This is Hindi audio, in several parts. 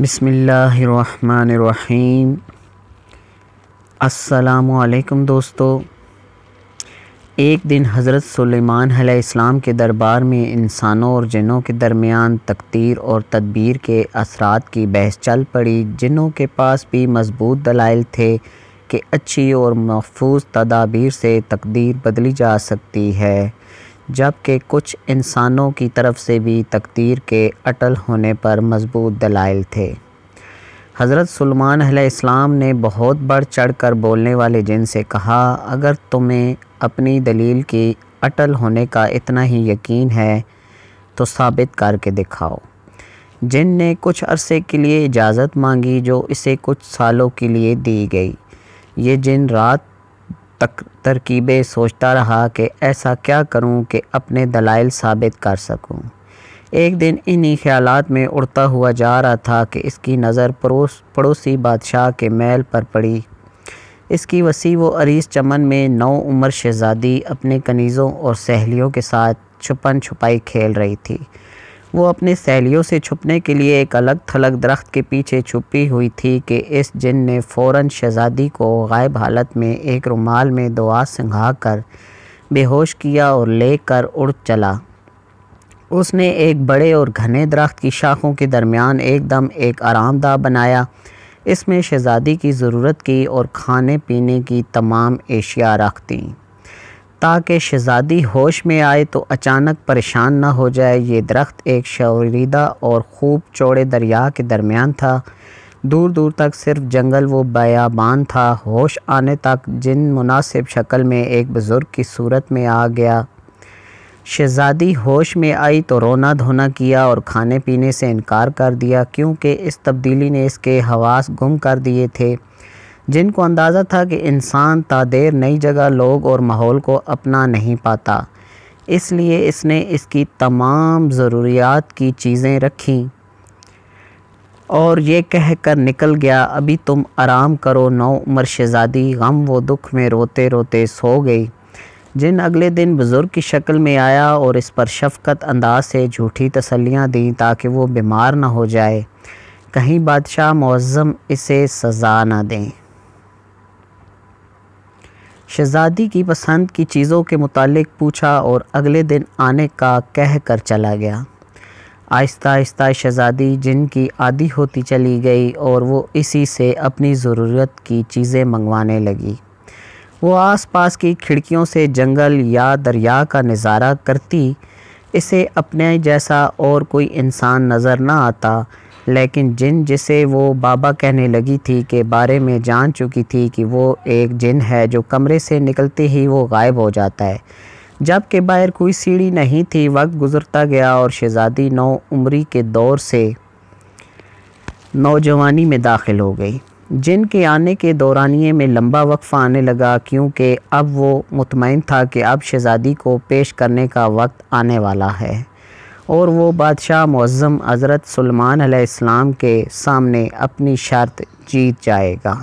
बिसमीम् असलकम दोस्तों एक दिन हज़रत सुलेमान इस्लाम के दरबार में इंसानों और जिनों के दरमियान तकदीर और तदबीर के असरात की बहस चल पड़ी जिनों के पास भी मजबूत दलाइल थे कि अच्छी और महफूज तदाबीर से तकदीर बदली जा सकती है जबकि कुछ इंसानों की तरफ से भी तकदीर के अटल होने पर मजबूत दलाइल थे हज़रत सलमान इस्लाम ने बहुत बढ़ चढ़ कर बोलने वाले जिन से कहा अगर तुम्हें अपनी दलील की अटल होने का इतना ही यकीन है तो साबित करके दिखाओ जिन ने कुछ अरसे के लिए इजाज़त मांगी जो इसे कुछ सालों के लिए दी गई ये जिन रात तक तरकीबें सोचता रहा कि ऐसा क्या करूं कि अपने दलाइल साबित कर सकूं। एक दिन इन्हीं ख्याल में उड़ता हुआ जा रहा था कि इसकी नज़र पड़ोस पड़ोसी बादशाह के महल पर पड़ी इसकी वसी व अरीस चमन में नौ उम्र शहजादी अपने कनीज़ों और सहेलियों के साथ छुपन छुपाई खेल रही थी वो अपने सहेलियों से छुपने के लिए एक अलग थलग दरख्त के पीछे छुपी हुई थी कि इस जिन ने फ़ौर शहजादी को गायब हालत में एक रुमाल में दुआ संघा कर बेहोश किया और लेकर उड़ चला उसने एक बड़े और घने दरख्त की शाखों के दरमियान एकदम एक आरामदाह बनाया इसमें शहजादी की ज़रूरत की और खाने पीने की तमाम एशिया रख दी ताकि शहज़ादी होश में आए तो अचानक परेशान न हो जाए ये दरख्त एक शौरीदा और खूब चौड़े दरिया के दरमियान था दूर दूर तक सिर्फ जंगल वो बयाबान था होश आने तक जिन मुनासिब शक्ल में एक बुज़ुर्ग की सूरत में आ गया शहज़ादी होश में आई तो रोना धोना किया और खाने पीने से इनकार कर दिया क्योंकि इस तब्दीली ने इसके हवास गुम कर दिए थे जिनको अंदाज़ा था कि इंसान तादेर नई जगह लोग और माहौल को अपना नहीं पाता इसलिए इसने इसकी तमाम ज़रूरियात की चीज़ें रखी और ये कह कर निकल गया अभी तुम आराम करो नौ उम्र शहजादी गम व दुख में रोते रोते सो गई जिन अगले दिन बुज़ुर्ग की शक्ल में आया और इस पर शफकत अंदाज से झूठी तसल्लियाँ दी ताकि वो बीमार ना हो जाए कहीं बादशाह मौज़म इसे सज़ा ना दें शहज़ादी की पसंद की चीज़ों के मुतालिक पूछा और अगले दिन आने का कह कर चला गया आहिस्ता आहिस्ता शहज़ादी जिनकी आदी आदि होती चली गई और वो इसी से अपनी ज़रूरत की चीज़ें मंगवाने लगी वो आसपास की खिड़कियों से जंगल या दरिया का नज़ारा करती इसे अपने जैसा और कोई इंसान नज़र ना आता लेकिन जिन जिसे वो बाबा कहने लगी थी के बारे में जान चुकी थी कि वो एक जिन है जो कमरे से निकलते ही वो गायब हो जाता है जबकि बाहर कोई सीढ़ी नहीं थी वक्त गुजरता गया और शहज़ादी नौ उम्री के दौर से नौजवानी में दाखिल हो गई जिन के आने के दौरानिए में लंबा वक्फ़ा आने लगा क्योंकि अब वो मुतमिन था कि अब शहज़ादी को पेश करने का वक्त आने वाला है और वो बादशाह मज़म हज़रत सलमान आसमाम के सामने अपनी शर्त जीत जाएगा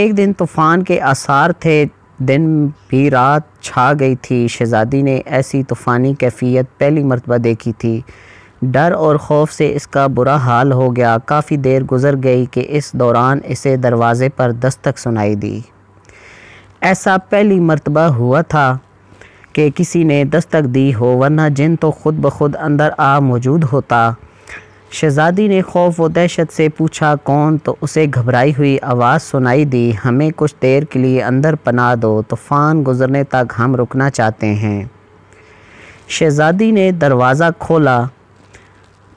एक दिन तूफ़ान के आसार थे दिन भी रात छा गई थी शहज़ादी ने ऐसी तूफ़ानी कैफियत पहली मरतबा देखी थी डर और खौफ से इसका बुरा हाल हो गया काफ़ी देर गुजर गई कि इस दौरान इसे दरवाज़े पर दस्तक सुनाई दी ऐसा पहली मरतबा हुआ था कि किसी ने दस्तक दी हो वरना जिन तो खुद ब खुद अंदर आ मौजूद होता शहजादी ने खौफ व दहशत से पूछा कौन तो उसे घबराई हुई आवाज़ सुनाई दी हमें कुछ देर के लिए अंदर पना दो तूफ़ान गुजरने तक हम रुकना चाहते हैं शहजादी ने दरवाज़ा खोला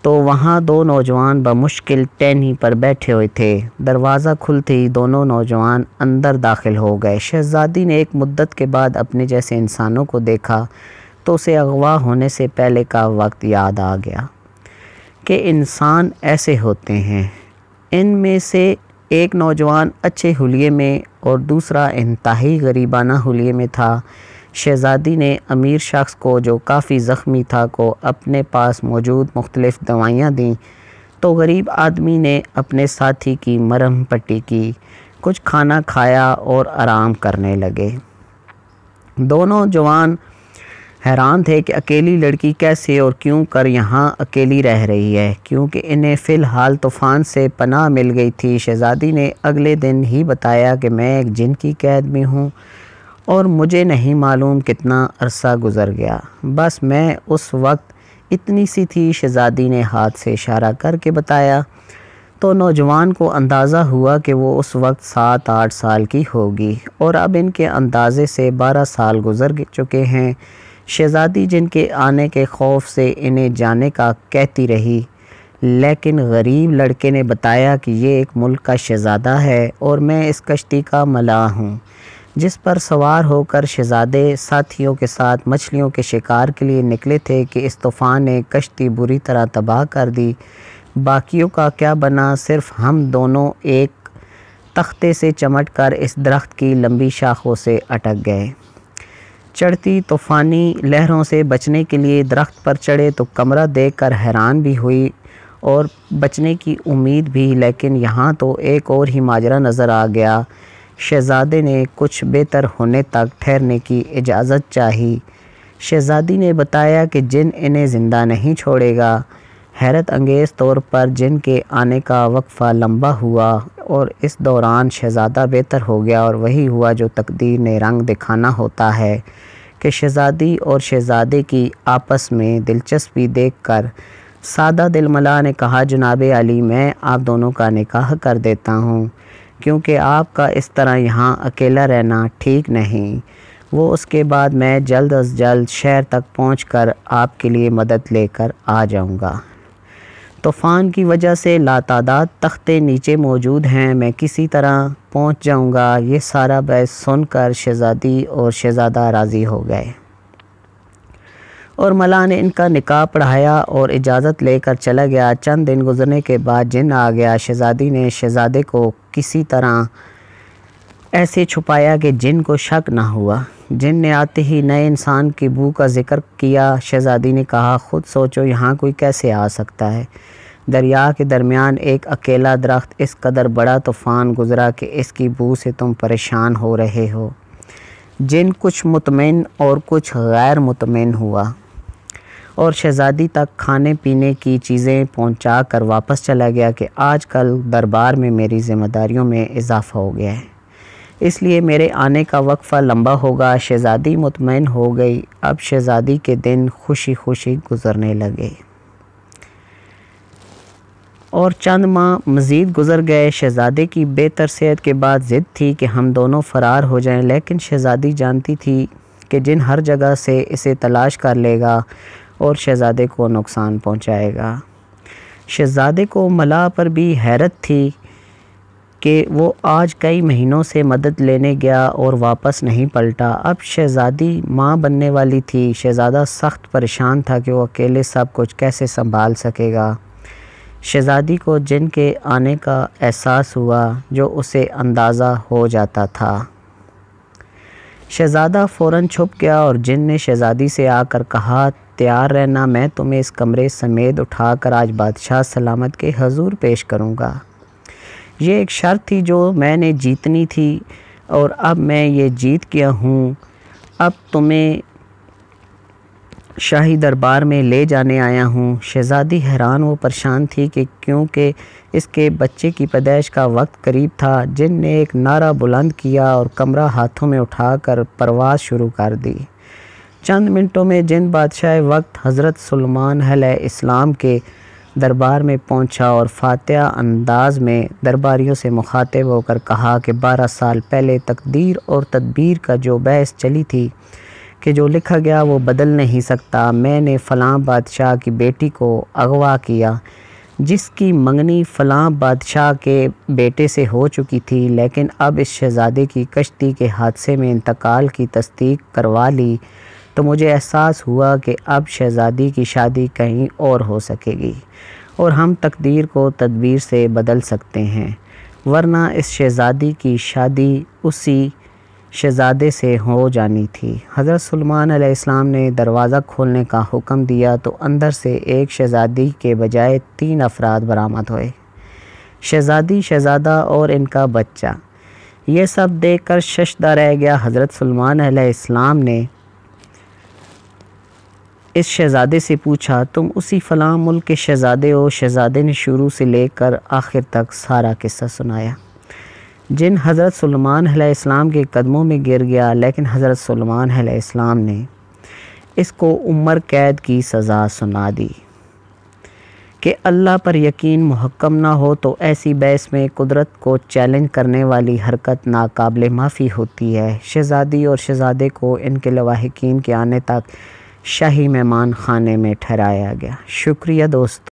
तो वहाँ दो नौजवान बमुश्किल टहनी पर बैठे हुए थे दरवाज़ा खुलते ही दोनों नौजवान अंदर दाखिल हो गए शहज़ादी ने एक मुद्दत के बाद अपने जैसे इंसानों को देखा तो उसे अगवा होने से पहले का वक्त याद आ गया कि इंसान ऐसे होते हैं इन में से एक नौजवान अच्छे हुलिये में और दूसरा इंतहाई गरीबाना हुलिये में था शहज़ादी ने अमीर शख्स को जो काफ़ी ज़ख्मी था को अपने पास मौजूद मुख्तलिफ़ दवाइयाँ दीं तो गरीब आदमी ने अपने साथी की मरहम पट्टी की कुछ खाना खाया और आराम करने लगे दोनों जवान हैरान थे कि अकेली लड़की कैसे और क्यों कर यहाँ अकेली रह रही है क्योंकि इन्हें फ़िलहाल तूफ़ान से पनाह मिल गई थी शहज़ादी ने अगले दिन ही बताया कि मैं एक जिन की कैद में हूँ और मुझे नहीं मालूम कितना अरसा गुज़र गया बस मैं उस वक्त इतनी सी थी शहज़ादी ने हाथ से इशारा करके बताया तो नौजवान को अंदाज़ा हुआ कि वो उस वक्त सात आठ साल की होगी और अब इनके अंदाज़े से बारह साल गुज़र चुके हैं शहज़ादी जिनके आने के खौफ से इन्हें जाने का कहती रही लेकिन गरीब लड़के ने बताया कि ये एक मुल्क का शहज़ादा है और मैं इस कश्ती का मलाह हूँ जिस पर सवार होकर शहजादे साथियों के साथ मछलियों के शिकार के लिए निकले थे कि इस तूफ़ान ने कश्ती बुरी तरह तबाह कर दी बाकियों का क्या बना सिर्फ हम दोनों एक तख्ते से चमट कर इस दरख्त की लंबी शाखों से अटक गए चढ़ती तूफ़ानी लहरों से बचने के लिए दरख्त पर चढ़े तो कमरा देख कर हैरान भी हुई और बचने की उम्मीद भी लेकिन यहाँ तो एक और ही माजरा नज़र आ गया शहजादे ने कुछ बेहतर होने तक ठहरने की इजाज़त चाही शहजादी ने बताया कि जिन इन्हें ज़िंदा नहीं छोड़ेगा हैरत अंगेज़ तौर पर जिन के आने का वक्फ़ा लंबा हुआ और इस दौरान शहज़ादा बेहतर हो गया और वही हुआ जो तकदीर ने रंग दिखाना होता है कि शहज़ादी और शहज़ादे की आपस में दिलचस्पी देख कर सादा दिलमला ने कहा जनाब अली मैं आप दोनों का निकाह कर देता हूँ क्योंकि आपका इस तरह यहाँ अकेला रहना ठीक नहीं वो उसके बाद मैं जल्द अज जल्द शहर तक पहुँच कर आपके लिए मदद लेकर आ जाऊँगा तूफ़ान की वजह से लातादाद तख्ते नीचे मौजूद हैं मैं किसी तरह पहुंच जाऊंगा ये सारा बहस सुनकर शहज़ादी और शहज़ादा राज़ी हो गए और मला ने इनका निकाह पढ़ाया और इजाज़त लेकर चला गया चंद दिन गुजरने के बाद जिन आ गया शहज़ादी ने शहज़ादे को किसी तरह ऐसे छुपाया कि जिन को शक ना हुआ जिन ने आते ही नए इंसान की बू का जिक्र किया शहज़ादी ने कहा ख़ुद सोचो यहाँ कोई कैसे आ सकता है दरिया के दरमियान एक अकेला दरख्त इस कदर बड़ा तूफ़ान गुजरा कि इसकी बू से तुम परेशान हो रहे हो जिन कुछ मुतमिन और कुछ गैर मुतमिन हुआ और शहज़ादी तक खाने पीने की चीज़ें पहुंचा कर वापस चला गया कि आजकल दरबार में मेरी ज़िम्मेदारियों में इजाफ़ा हो गया है इसलिए मेरे आने का वक्फ़ा लंबा होगा शहज़ादी मुतमिन हो गई अब शहज़ादी के दिन खुशी खुशी गुजरने लगे और चंद माह मज़ीद गुजर गए शहज़ादे की बेहतर सेहत के बाद ज़िद थी कि हम दोनों फ़रार हो जाएं लेकिन शहज़ादी जानती थी कि जिन हर जगह से इसे तलाश कर लेगा और शहज़ादे को नुकसान पहुंचाएगा। शहज़ादे को मलाह पर भी हैरत थी कि वो आज कई महीनों से मदद लेने गया और वापस नहीं पलटा अब शहज़ादी माँ बनने वाली थी शहज़ादा सख्त परेशान था कि वो अकेले सब कुछ कैसे संभाल सकेगा शहज़ादी को जिन के आने का एहसास हुआ जो उसे अंदाज़ा हो जाता था शहज़ादा फ़ौर छुप गया और जिन ने शहज़ादी से आकर कहा तैयार रहना मैं तुम्हें इस कमरे समेत उठाकर आज बादशाह सलामत के हजूर पेश करूँगा ये एक शर्त थी जो मैंने जीतनी थी और अब मैं ये जीत गया हूँ अब तुम्हें शाही दरबार में ले जाने आया हूँ शहज़ादी हैरान व परेशान थी कि क्योंकि इसके बच्चे की पैदाइश का वक्त करीब था जिन ने एक नारा बुलंद किया और कमरा हाथों में उठाकर परवाज़ शुरू कर दी चंद मिनटों में जिन बादशाह वक्त हज़रत सलमान हल इस्लाम के दरबार में पहुंचा और फातह अंदाज में दरबारियों से मुखातब होकर कहा कि बारह साल पहले तकदीर और तदबीर का जो बहस चली थी कि जो लिखा गया वो बदल नहीं सकता मैंने फ़लाँ बादशाह की बेटी को अगवा किया जिसकी मंगनी फ़लाँ बादशाह के बेटे से हो चुकी थी लेकिन अब इस शहज़ादे की कश्ती के हादसे में इंतकाल की तस्दीक करवा ली तो मुझे एहसास हुआ कि अब शहज़ादी की शादी कहीं और हो सकेगी और हम तकदीर को तदबीर से बदल सकते हैं वरना इस शहज़ादी की शादी उसी शहज़ादे से हो जानी थी हज़रत सलमान इस्लाम ने दरवाज़ा खोलने का हुक्म दिया तो अंदर से एक शहज़ादी के बजाय तीन अफराद बरामद हुए शहज़ादी शहज़ादा और इनका बच्चा ये सब देख कर शशदा रह गया हज़रत सलमान इस्लाम ने इस शहज़ादे से पूछा तुम उसी फ़लाँ मुल्क के शहज़ादे हो शहज़ादे ने शुरू से लेकर आखिर तक सारा किस्सा सुनाया जिन हज़रत सलमान इस्लाम के कदमों में गिर गया लेकिन हज़रत सलमान इस्लाम ने इसको उम्र कैद की सज़ा सुना दी कि अल्लाह पर यकीन महकम ना हो तो ऐसी बहस में कुदरत को चैलेंज करने वाली हरकत नाकबले माफ़ी होती है शहज़ादी और शहज़ादे को इनके लवाहकिन के आने तक शाही मेहमान खाने में ठहराया गया शुक्रिया दोस्तों